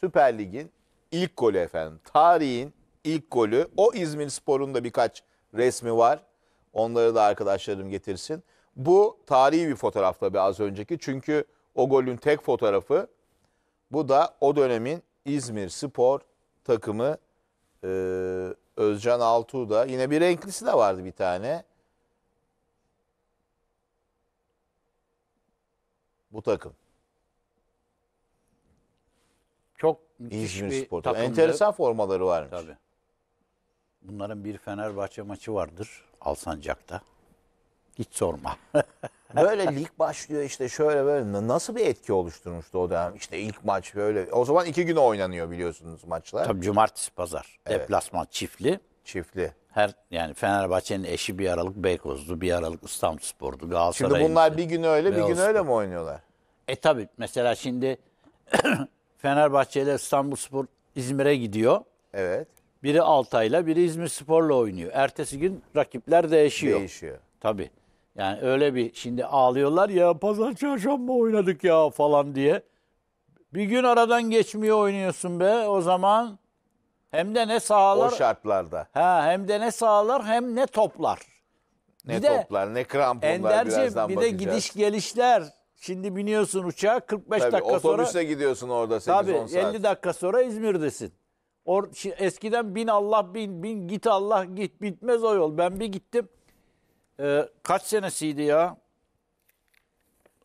Süper Lig'in ilk golü efendim. Tarihin ilk golü. O İzmir Spor'un da birkaç resmi var. Onları da arkadaşlarım getirsin. Bu tarihi bir fotoğraf tabii az önceki. Çünkü o golün tek fotoğrafı. Bu da o dönemin İzmir Spor takımı e, Özcan Altuğ da Yine bir renklisi de vardı bir tane. Bu takım. Çok müthiş bir takım. takımdı. Enteresan formaları varmış. Tabii. Bunların bir Fenerbahçe maçı vardır Alsancak'ta. Hiç sorma. *laughs* Hani böyle lig başlıyor işte şöyle böyle nasıl bir etki oluşturmuştu o dönem? İşte ilk maç böyle. O zaman iki gün oynanıyor biliyorsunuz maçlar. Tabii cumartesi pazar. Evet. Deplasman çiftli. Çiftli. Her yani Fenerbahçe'nin eşi bir aralık Beykoz'du, bir aralık İstanbulspor'du, Galatasaray'ın. Şimdi bunlar bir gün öyle, bir gün öyle mi oynuyorlar? E tabi mesela şimdi *clears throat* Fenerbahçe ile İstanbulspor İzmir'e gidiyor. Evet. Biri Altay'la, biri İzmir Spor'la oynuyor. Ertesi gün rakipler değişiyor. Değişiyor. Tabii. Yani öyle bir şimdi ağlıyorlar ya pazar çarşamba oynadık ya falan diye. Bir gün aradan geçmiyor oynuyorsun be o zaman hem de ne sağlar. O şartlarda. Ha, hem de ne sağlar hem ne toplar. Ne bir toplar de, ne kramponlar Enderci, birazdan bir bakacağız. de gidiş gelişler. Şimdi biniyorsun uçağa 45 tabii, dakika otobüsle sonra. Otobüsle gidiyorsun orada 8-10 saat. 50 dakika sonra İzmir'desin. Or, eskiden bin Allah bin, bin git Allah git bitmez o yol. Ben bir gittim e, kaç senesiydi ya?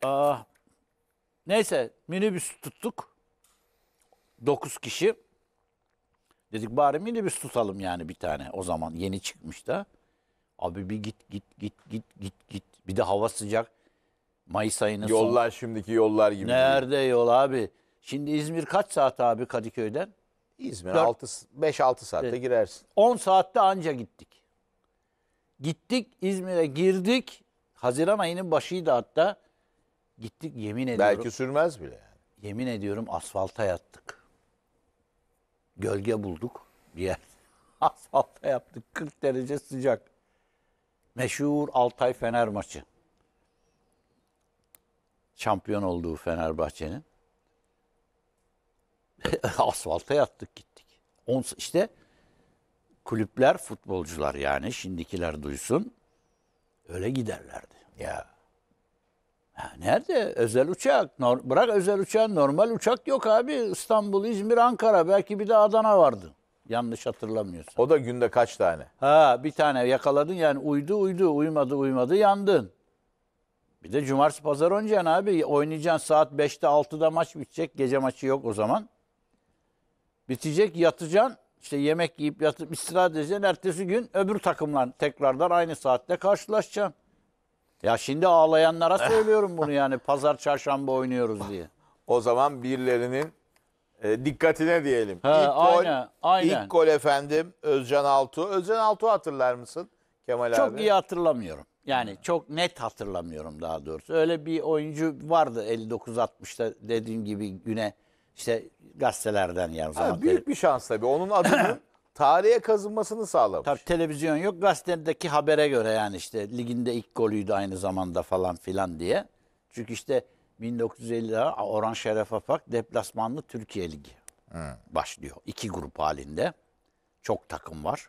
Aa, neyse minibüs tuttuk. 9 kişi. Dedik bari minibüs tutalım yani bir tane. O zaman yeni çıkmış da. Abi bir git git git git git git. Bir de hava sıcak. Mayıs ayının Yollar son. şimdiki yollar gibi. Nerede değil. yol abi? Şimdi İzmir kaç saat abi Kadıköy'den? İzmir 5-6 saatte girersin. 10 saatte anca gittik. Gittik İzmir'e girdik. Haziran ayının başıydı hatta. Gittik yemin ediyorum. Belki sürmez bile yani. Yemin ediyorum asfalta yattık. Gölge bulduk bir yer. *laughs* Asfalta yaptık 40 derece sıcak. Meşhur Altay Fener maçı. Şampiyon olduğu Fenerbahçe'nin. *laughs* Asfalta yattık gittik. On, işte kulüpler, futbolcular yani şimdikiler duysun öyle giderlerdi. Ya. ya nerede özel uçak? Nor bırak özel uçağın normal uçak yok abi. İstanbul, İzmir, Ankara belki bir de Adana vardı. Yanlış hatırlamıyorsun. O da günde kaç tane? Ha bir tane yakaladın yani uydu uydu uymadı uymadı yandın. Bir de cumartesi pazar oynayacaksın abi. Oynayacaksın saat 5'te 6'da maç bitecek. Gece maçı yok o zaman. Bitecek yatacaksın işte yemek yiyip yatıp istirahat edeceksin. Ertesi gün öbür takımla tekrardan aynı saatte karşılaşacaksın. Ya şimdi ağlayanlara *laughs* söylüyorum bunu yani pazar çarşamba oynuyoruz diye. O zaman birilerinin e, dikkatine diyelim. He, ilk gol, aynen. ilk gol efendim Özcan Altu, Özcan Altu hatırlar mısın Kemal çok abi? Çok iyi hatırlamıyorum. Yani çok net hatırlamıyorum daha doğrusu. Öyle bir oyuncu vardı 59-60'ta dediğim gibi güne işte gazetelerden yani. Zaman Ha, büyük bir şans tabii. Onun adını *clears throat* tarihe kazınmasını sağlamış. Tabii televizyon yok. Gazetedeki habere göre yani işte liginde ilk golüydü aynı zamanda falan filan diye. Çünkü işte 1950'lerde Orhan Şeref Apak deplasmanlı Türkiye Ligi başlıyor. iki grup halinde. Çok takım var.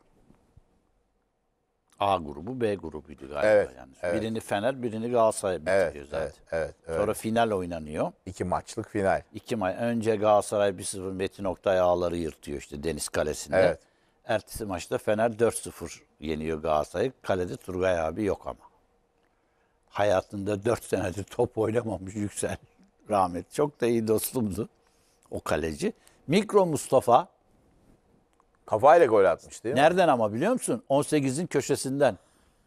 A grubu, B grubuydu galiba evet, yani. Evet. Birini Fener, birini Galatasaray bitiriyor evet, zaten. Evet, evet, evet. Sonra final oynanıyor. İki maçlık final. İki maç. Önce Galatasaray 1-0 Metin Oktay ağları yırtıyor işte Deniz Kalesi'nde. Evet. Ertesi maçta Fener 4-0 yeniyor Galatasaray'ı. Kalede Turgay abi yok ama. Hayatında 4 senedir top oynamamış Yüksel rahmet. Çok da iyi dostumdu o kaleci. Mikro Mustafa Kafayla gol atmış değil mi? Nereden ama biliyor musun? 18'in köşesinden.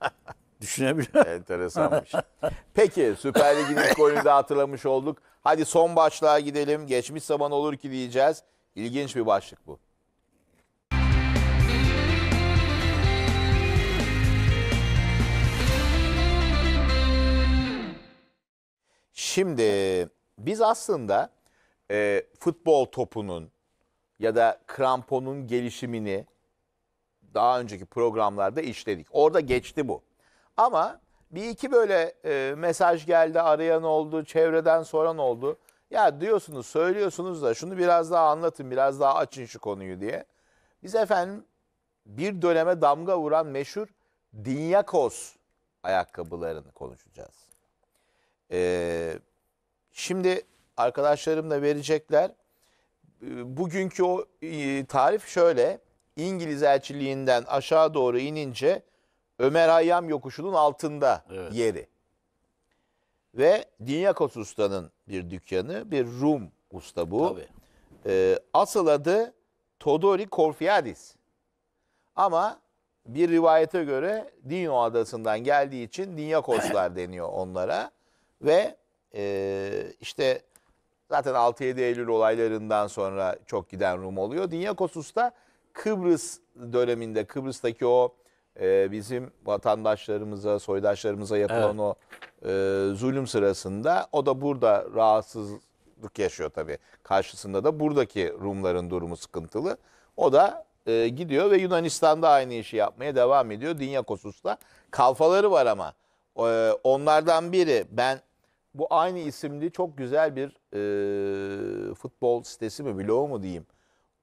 *laughs* Düşünebiliyor musun? Enteresanmış. *laughs* Peki Süper Lig'in ilk golünü de hatırlamış olduk. Hadi son başlığa gidelim. Geçmiş zaman olur ki diyeceğiz. İlginç bir başlık bu. Şimdi biz aslında e, futbol topunun ya da kramponun gelişimini daha önceki programlarda işledik. Orada geçti bu. Ama bir iki böyle e, mesaj geldi, arayan oldu, çevreden soran oldu. Ya diyorsunuz, söylüyorsunuz da şunu biraz daha anlatın, biraz daha açın şu konuyu diye. Biz efendim bir döneme damga vuran meşhur Dinyakos ayakkabılarını konuşacağız. Ee, şimdi arkadaşlarım da verecekler. Ee, bugünkü o e, tarif şöyle. İngiliz elçiliğinden aşağı doğru inince Ömer Hayyam yokuşunun altında evet. yeri. Ve Dinyakos Usta'nın bir dükkanı, bir Rum usta bu. Tabii. Ee, asıl adı Todori Korfiadis. Ama bir rivayete göre Dino adasından geldiği için Dinyakoslar *laughs* deniyor onlara. Ve e, işte Zaten 6-7 Eylül olaylarından sonra çok giden Rum oluyor. Dinyakossus da Kıbrıs döneminde Kıbrıs'taki o e, bizim vatandaşlarımıza, soydaşlarımıza yapılan evet. o e, zulüm sırasında o da burada rahatsızlık yaşıyor tabii. Karşısında da buradaki Rumların durumu sıkıntılı. O da e, gidiyor ve Yunanistan'da aynı işi yapmaya devam ediyor. Dinyakossus'ta kalfaları var ama. E, onlardan biri ben bu aynı isimli çok güzel bir e, futbol sitesi mi, bloğu mu diyeyim.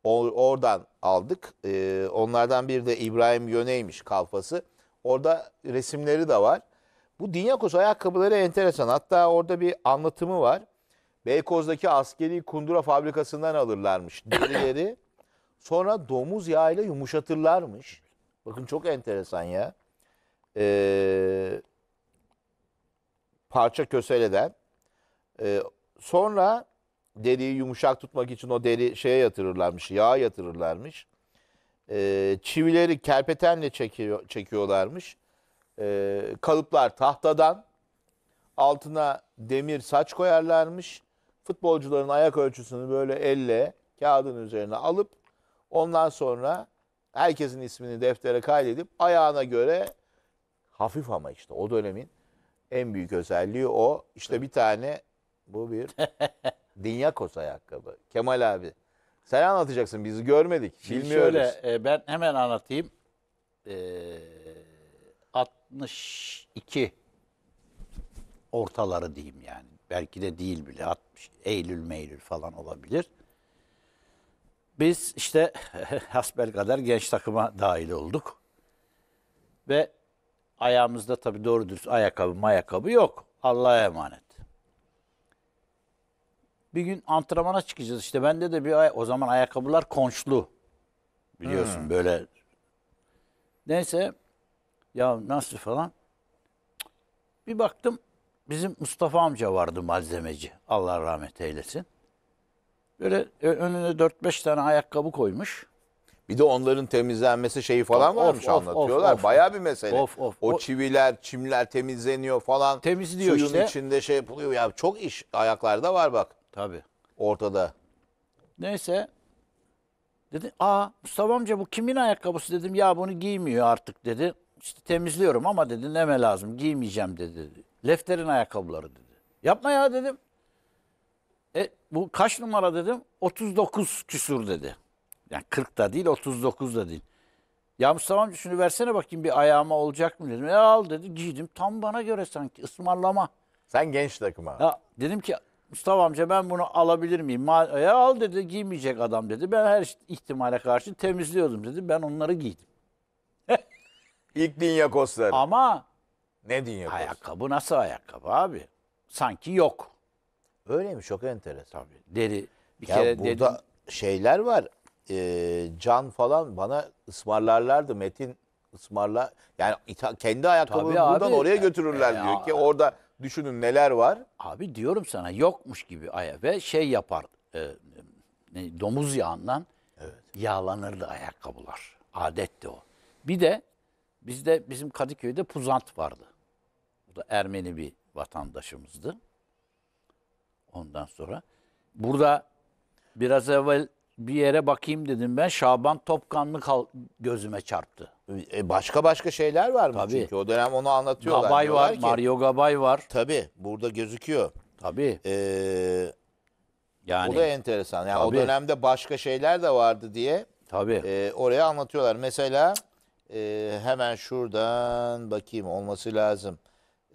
O, oradan aldık. E, onlardan bir de İbrahim Yöneymiş kalfası. Orada resimleri de var. Bu Dinyakos ayakkabıları enteresan. Hatta orada bir anlatımı var. Beykoz'daki askeri kundura fabrikasından alırlarmış derileri. *coughs* Sonra domuz yağıyla yumuşatırlarmış. Bakın çok enteresan ya. Eee parça köseleden. E, ee, sonra deriyi yumuşak tutmak için o deri şeye yatırırlarmış, yağa yatırırlarmış. E, çivileri kerpetenle çekiyor, çekiyorlarmış. E, kalıplar tahtadan. Altına demir saç koyarlarmış. Futbolcuların ayak ölçüsünü böyle elle kağıdın üzerine alıp ondan sonra herkesin ismini deftere kaydedip ayağına göre hafif ama işte o dönemin en büyük özelliği o. İşte bir tane bu bir *laughs* Dünya kos ayakkabı. Kemal abi. Sen anlatacaksın biz görmedik. Bilmiyoruz. şöyle e, ben hemen anlatayım. E, 62 ortaları diyeyim yani. Belki de değil bile 60 Eylül Meylül falan olabilir. Biz işte *laughs* hasbel kadar genç takıma dahil olduk. Ve Ayağımızda tabii doğru dürüst ayakkabı mayakkabı yok. Allah'a emanet. Bir gün antrenmana çıkacağız işte. Bende de bir ay o zaman ayakkabılar konçlu. Biliyorsun hmm. böyle. Neyse ya nasıl falan. Bir baktım bizim Mustafa amca vardı malzemeci. Allah rahmet eylesin. Böyle e, önüne 4-5 tane ayakkabı koymuş. Bir de onların temizlenmesi şeyi falan of, varmış of, anlatıyorlar. Of, Bayağı bir mesele. Of, of, o çiviler, çimler temizleniyor falan. Temizliyor Suyun işte. içinde şey yapılıyor. Ya çok iş ayaklarda var bak. Tabii. Ortada. Neyse. Dedi aa Mustafa amca bu kimin ayakkabısı dedim. Ya bunu giymiyor artık dedi. İşte temizliyorum ama dedi neme lazım giymeyeceğim dedi. dedi. Lefter'in ayakkabıları dedi. Yapma ya dedim. E, bu kaç numara dedim. 39 küsur dedi. Yani 40 da değil 39 da değil. Ya Mustafa amca şunu versene bakayım bir ayağıma olacak mı dedim. Ya al dedi giydim tam bana göre sanki ısmarlama. Sen genç takıma. Ya dedim ki Mustafa amca ben bunu alabilir miyim? ya al dedi giymeyecek adam dedi. Ben her ihtimale karşı temizliyordum dedi. Ben onları giydim. *laughs* İlk dünya kosları. Ama ne dünya kosları? Ayakkabı nasıl ayakkabı abi? Sanki yok. Öyle mi? Çok enteresan. Tabii. Deri. Bir ya kere burada dedim, şeyler var e, can falan bana ısmarlarlardı Metin ısmarla yani ita, kendi ayakkabını buradan abi, oraya götürürler e, diyor ki orada düşünün neler var. Abi diyorum sana yokmuş gibi aya ve şey yapar e, domuz yağından evet. yağlanırdı ayakkabılar. Adetti o. Bir de bizde bizim Kadıköy'de puzant vardı. Bu da Ermeni bir vatandaşımızdı. Ondan sonra burada biraz evvel bir yere bakayım dedim ben. Şaban Topkanlı kal- gözüme çarptı. E, başka başka şeyler var mı? Tabii. Çünkü o dönem onu anlatıyorlar. Gabay var, ki, Mario Gabay var. Tabii burada gözüküyor. Tabii. Ee, yani, o da enteresan. Yani tabii. o dönemde başka şeyler de vardı diye tabii. E, oraya anlatıyorlar. Mesela e, hemen şuradan bakayım olması lazım.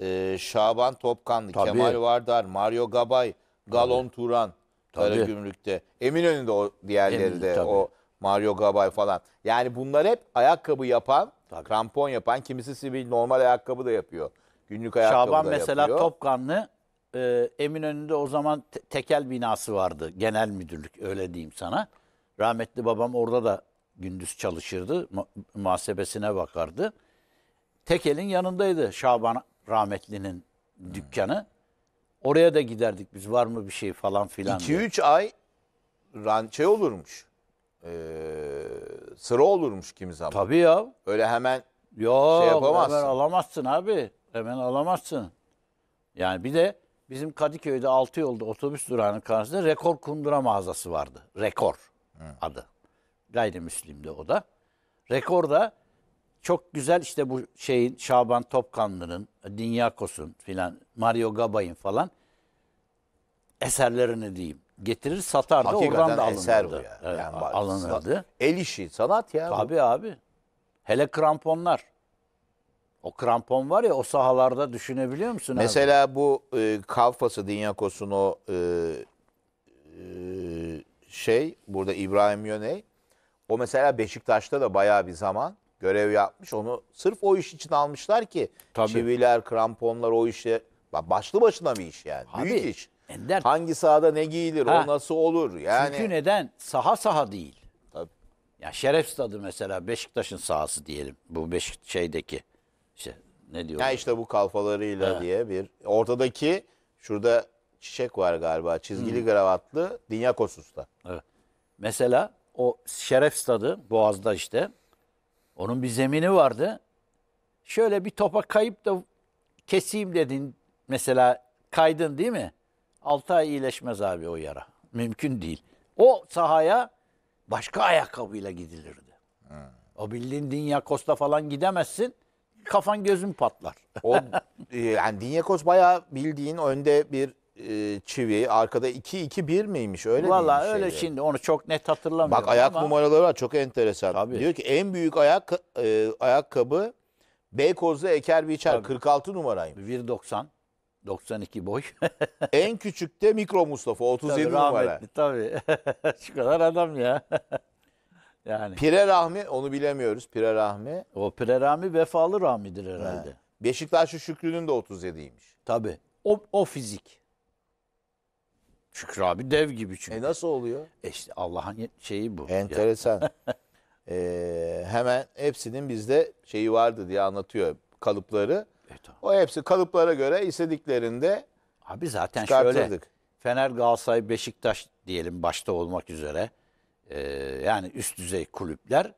E, Şaban Topkanlı, tabii. Kemal Vardar, Mario Gabay, Galon tabii. Turan. Tabii. Gümrük'te. Eminönü'nde o diğerleri de o Mario Gabay falan. Yani bunlar hep ayakkabı yapan, Tabii. krampon yapan, kimisi sivil normal ayakkabı da yapıyor. Günlük ayakkabı Şaban da mesela yapıyor. Topkanlı e, Eminönü'nde o zaman te- tekel binası vardı. Genel müdürlük öyle diyeyim sana. Rahmetli babam orada da gündüz çalışırdı. Mu- muhasebesine bakardı. Tekel'in yanındaydı Şaban rahmetlinin hmm. dükkanı. Oraya da giderdik biz var mı bir şey falan filan. 2-3 ay rançe şey olurmuş. Ee, sıra olurmuş kimi zaman. Tabii ya. Öyle hemen Yo, şey yapamazsın. Hemen alamazsın abi. Hemen alamazsın. Yani bir de bizim Kadıköy'de altı yolda otobüs durağının karşısında rekor kundura mağazası vardı. Rekor Hı. adı. Gayrimüslim'de o da. Rekor da çok güzel işte bu şeyin Şaban Topkanlı'nın, Dinyakos'un filan, Mario Gabay'ın falan eserlerini diyeyim. Getirir satar da Hakikaten oradan da alınırdı. eser bu ya. Yani bak, alınırdı. El işi, sanat ya. bu. abi. Hele kramponlar. O krampon var ya o sahalarda düşünebiliyor musun abi? Mesela bu e, Kalfası, Dinyakos'un o e, e, şey, burada İbrahim Yöney. O mesela Beşiktaş'ta da bayağı bir zaman görev yapmış. Onu sırf o iş için almışlar ki Tabii. çiviler, kramponlar o işe başlı başına bir iş yani. Abi, Büyük iş. Ender. Hangi sahada ne giyilir, ha. o nasıl olur yani. Çünkü neden? Saha saha değil. Tabii. Ya yani Şeref Stadı mesela Beşiktaş'ın sahası diyelim. Bu Beşik şeydeki işte ne diyor? Ya işte bu kalfalarıyla ha. diye bir ortadaki şurada çiçek var galiba. Çizgili gravatlı Dinyakos Usta. Evet. Mesela o Şeref Stadı Boğaz'da işte onun bir zemini vardı. Şöyle bir topa kayıp da keseyim dedin mesela kaydın değil mi? 6 ay iyileşmez abi o yara. Mümkün değil. O sahaya başka ayakkabıyla gidilirdi. Hmm. O bildiğin dünya Dinyakos'ta falan gidemezsin. Kafan gözün patlar. o e, yani Dinyakos bayağı bildiğin önde bir e, çivi. Arkada 2-2-1 miymiş? Öyle Valla vallahi öyle şeyi? şimdi onu çok net hatırlamıyorum Bak ayak ama numaraları var çok enteresan. Tabii. Diyor ki en büyük ayak e, ayakkabı Beykoz'da Eker Biçer 46 numarayım 1.90 92 boy. *laughs* en küçük de Mikro Mustafa 37 tabii, numara. rahmetli tabii. *laughs* Şu kadar adam ya. *laughs* yani Pire Rahmi onu bilemiyoruz. Pire Rahmi. o Pire Rami vefalı rahmidir herhalde. Beşiktaşlı Şükrü'nün de 37'ymiş. Tabii. O, o fizik. Şükrü abi dev gibi çünkü. E nasıl oluyor? E işte Allah'ın şeyi bu. Enteresan. ee, *laughs* hemen hepsinin bizde şeyi vardı diye anlatıyor kalıpları. Evet. O hepsi kalıplara göre istediklerinde Abi zaten şöyle Fener, Galatasaray, Beşiktaş diyelim başta olmak üzere e, yani üst düzey kulüpler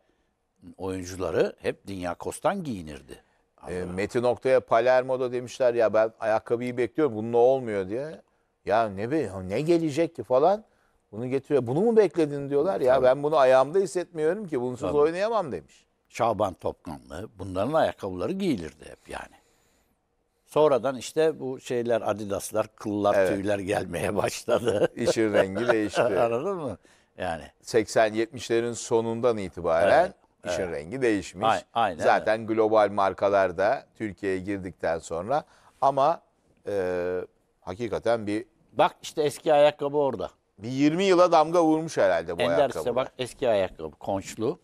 oyuncuları hep dünya kostan giyinirdi. E, Metin Oktay'a Palermo'da demişler ya ben ayakkabıyı bekliyorum bunun ne olmuyor diye. Ya ne be, ne gelecek ki falan. Bunu getiriyor. Bunu mu bekledin diyorlar. Ya Tabii. ben bunu ayağımda hissetmiyorum ki. Bunsuz Tabii. oynayamam demiş. Şaban Topkanlı bunların ayakkabıları giyilirdi hep yani. Sonradan işte bu şeyler Adidaslar, kıllar, evet. tüyler gelmeye başladı. İşin rengi değişti. *laughs* Anladın mı? Yani 80-70'lerin sonundan itibaren evet. İşin evet. rengi değişmiş. Aynen, aynen, Zaten global markalar da Türkiye'ye girdikten sonra ama e, hakikaten bir Bak işte eski ayakkabı orada. Bir 20 yıla damga vurmuş herhalde bu Enders'e ayakkabı. bak eski ayakkabı konçlu.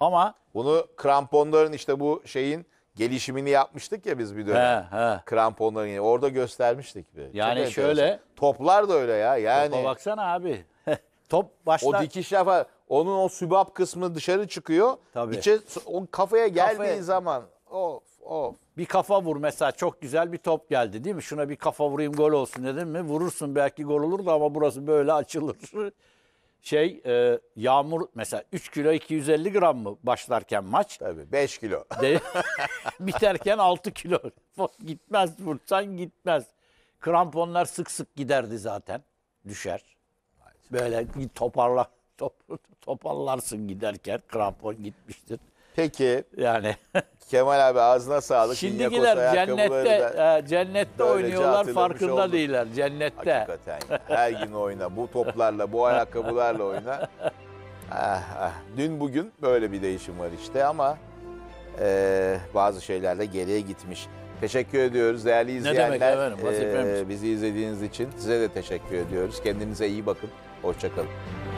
Ama Bunu kramponların işte bu şeyin gelişimini yapmıştık ya biz bir dönem. he he. Kramponların yine orada göstermiştik. Bir. Yani enteresan. şöyle- Toplar da öyle ya. Yani Topa baksana abi. *laughs* Top başlar. o dikiş lafa onun o sübap kısmı dışarı çıkıyor. Tabii. İçe, o kafaya geldiği Kafaya- zaman of of bir kafa vur mesela çok güzel bir top geldi değil mi? Şuna bir kafa vurayım gol olsun dedim mi? Vurursun belki gol olur da ama burası böyle açılır. *laughs* şey e, yağmur mesela 3 kilo 250 gram mı başlarken maç? Tabii 5 kilo. *laughs* De, *laughs* biterken 6 kilo. gitmez vursan gitmez. Kramponlar sık sık giderdi zaten. Düşer. Böyle toparla top, toparlarsın giderken krampon gitmiştir. Peki. Yani. *laughs* Kemal abi ağzına sağlık. Şimdikiler cennette e, cennette oynuyorlar farkında oldu. değiller cennette. Hakikaten yani. her gün oyna bu toplarla bu ayakkabılarla oyna. Ah, ah. Dün bugün böyle bir değişim var işte ama e, bazı şeyler de geriye gitmiş. Teşekkür ediyoruz değerli izleyenler. Ne demek efendim, e, bizi izlediğiniz için size de teşekkür ediyoruz. Kendinize iyi bakın. Hoşçakalın.